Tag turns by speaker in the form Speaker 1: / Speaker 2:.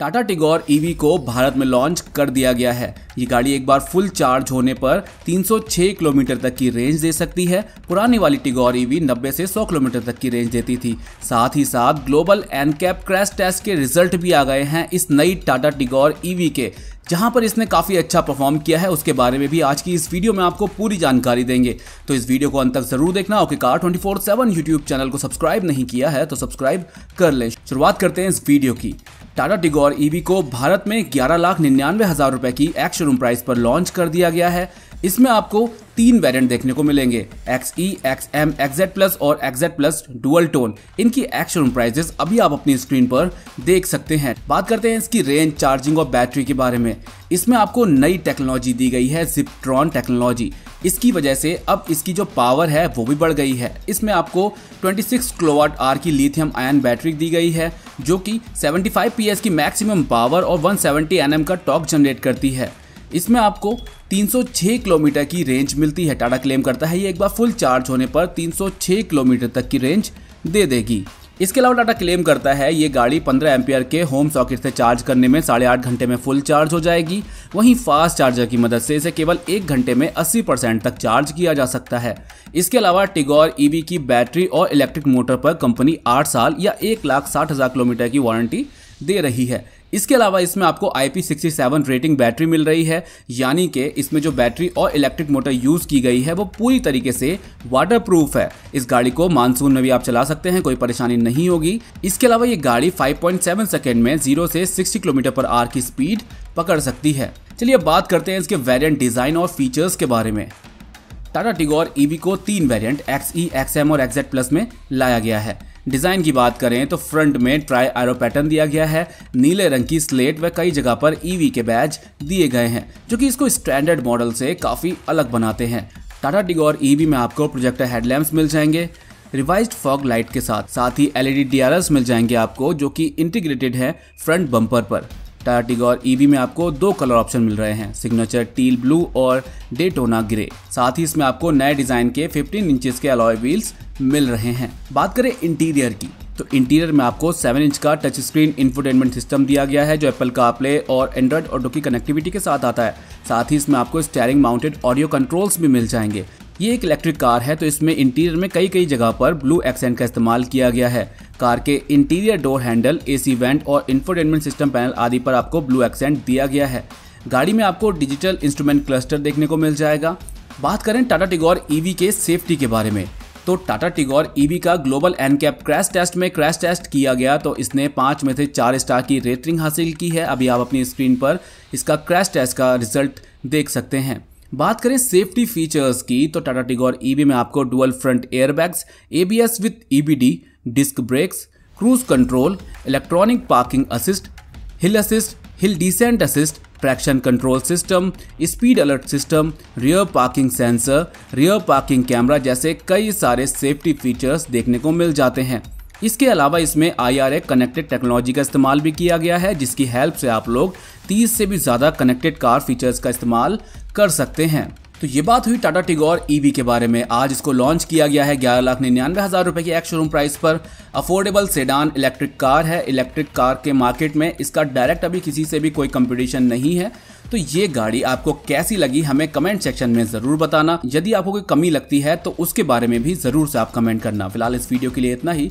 Speaker 1: Tata Tigor EV e को भारत में launch कर दिया गया है ये गाड़ी एक बार फुल चार्ज होने पर 306 किलोमीटर तक की रेंज दे सकती है पुरानी वाली टिगोर ईवी e 90 से 100 किलोमीटर तक की रेंज देती थी साथ ही साथ ग्लोबल एनकैप क्रैश टेस्ट के रिजल्ट भी आ गए हैं इस नई टाटा टिगोर ईवी e के जहां पर इसने काफ़ी अच्छा परफॉर्म किया है उसके बारे में भी आज की इस वीडियो में आपको पूरी जानकारी देंगे तो इस वीडियो को अंत तक जरूर देखना okay car twenty four seven YouTube channel को सब्सक्राइब नहीं किया है तो सब्सक्राइब कर लें शुरुआत करते हैं इस वीडियो की टाटा टिगोर ईवी e को भारत में ग्यारह लाख निन्यानवे हज़ार रुपए की एक्स प्राइस पर लॉन्च कर दिया गया है इसमें आपको तीन वेरिएंट देखने को मिलेंगे X E X M exact plus और एक्सेट प्लस डुअल टोन इनकी एक्शन प्राइजेस अभी आप अपनी स्क्रीन पर देख सकते हैं बात करते हैं इसकी रेंज चार्जिंग और बैटरी के बारे में इसमें आपको नई टेक्नोलॉजी दी गई है जिप्ट्रॉन टेक्नोलॉजी इसकी वजह से अब इसकी जो पावर है वो भी बढ़ गई है इसमें आपको 26 किलोवाट आर की लिथियम आयन बैटरी दी गई है जो कि 75 पीएस की मैक्सिमम पावर और 170 एनएम का टॉक जनरेट करती है इसमें आपको 306 किलोमीटर की रेंज मिलती है टाटा क्लेम करता है ये एक बार फुल चार्ज होने पर 306 किलोमीटर तक की रेंज दे देगी इसके अलावा टाटा क्लेम करता है ये गाड़ी 15 एम्पियर के होम सॉकेट से चार्ज करने में साढ़े आठ घंटे में फुल चार्ज हो जाएगी वहीं फास्ट चार्जर की मदद से इसे केवल एक घंटे में 80 परसेंट तक चार्ज किया जा सकता है इसके अलावा टिगोर ईवी e की बैटरी और इलेक्ट्रिक मोटर पर कंपनी आठ साल या एक लाख साठ हज़ार किलोमीटर की वारंटी दे रही है इसके अलावा इसमें आपको IP67 रेटिंग बैटरी मिल रही है यानी कि इसमें जो बैटरी और इलेक्ट्रिक मोटर यूज़ की गई है वो पूरी तरीके से वाटरप्रूफ है इस गाड़ी को मानसून में भी आप चला सकते हैं कोई परेशानी नहीं होगी इसके अलावा ये गाड़ी 5.7 सेकेंड में 0 से 60 किलोमीटर पर आर की स्पीड पकड़ सकती है चलिए बात करते हैं इसके वेरियंट डिज़ाइन और फीचर्स के बारे में टाटा टिगोर ईवी e को तीन variant X E X M और एक्सजेड प्लस में लाया गया है डिज़ाइन की बात करें तो फ्रंट में ट्राई आरो पैटर्न दिया गया है नीले रंग की स्लेट व कई जगह पर ईवी e के बैज दिए गए हैं जो कि इसको स्टैंडर्ड मॉडल से काफ़ी अलग बनाते हैं टाटा डिगोर ईवी e में आपको प्रोजेक्टर हेडलैम्प मिल जाएंगे रिवाइज्ड फॉग लाइट के साथ साथ ही एलईडी डीआरएस e मिल जाएंगे आपको जो कि इंटीग्रेटेड है फ्रंट बम्पर पर टाटा टिगोर ईवी में आपको दो कलर ऑप्शन मिल रहे हैं सिग्नेचर टील ब्लू और डेटोना ग्रे साथ ही इसमें आपको नए डिजाइन के 15 इंचेस के अलॉय व्हील्स मिल रहे हैं बात करें इंटीरियर की तो इंटीरियर में आपको 7 इंच का टच स्क्रीन इन्फोटेनमेंट सिस्टम दिया गया है जो एप्पल का प्ले और एंड्रॉइड ऑटो की कनेक्टिविटी के साथ आता है साथ ही इसमें आपको स्टेयरिंग माउंटेड ऑडियो कंट्रोल्स भी मिल जाएंगे ये एक इलेक्ट्रिक कार है तो इसमें इंटीरियर में कई कई जगह पर ब्लू एक्सेंट का इस्तेमाल किया गया है कार के interior door handle AC vent और इंफोटेनमेंट सिस्टम पैनल आदि पर आपको ब्लू एक्सेंट दिया गया है गाड़ी में आपको डिजिटल इंस्ट्रूमेंट क्लस्टर देखने को मिल जाएगा बात करें टाटा टिगोर ईवी e के सेफ्टी के बारे में तो टाटा टिगोर ईवी e का ग्लोबल एनकैप क्रैश टेस्ट में क्रैश टेस्ट किया गया तो इसने पाँच में से चार स्टार की रेटिंग हासिल की है अभी आप अपनी स्क्रीन पर इसका क्रैश टेस्ट का रिजल्ट देख सकते हैं बात करें सेफ्टी फीचर्स की तो टाटा टिगोर ईवी में आपको dual front airbags ABS with EBD disc brakes cruise control electronic parking assist hill assist hill descent assist traction control system speed alert system rear parking sensor rear parking camera जैसे कई सारे safety features देखने को मिल जाते हैं इसके अलावा इसमें आई कनेक्टेड टेक्नोलॉजी का इस्तेमाल भी किया गया है जिसकी हेल्प से आप लोग 30 से भी ज़्यादा कनेक्टेड कार फीचर्स का इस्तेमाल कर सकते हैं तो ये बात हुई टाटा टिगोर ईवी e के बारे में आज इसको लॉन्च किया गया है ग्यारह लाख निन्यानवे हज़ार रुपये की एक्स शोरूम प्राइस पर अफोर्डेबल सेडान इलेक्ट्रिक कार है इलेक्ट्रिक कार के मार्केट में इसका डायरेक्ट अभी किसी से भी कोई कंपटीशन नहीं है तो ये गाड़ी आपको कैसी लगी हमें कमेंट सेक्शन में ज़रूर बताना यदि आपको कोई कमी लगती है तो उसके बारे में भी ज़रूर से आप कमेंट करना फिलहाल इस वीडियो के लिए इतना ही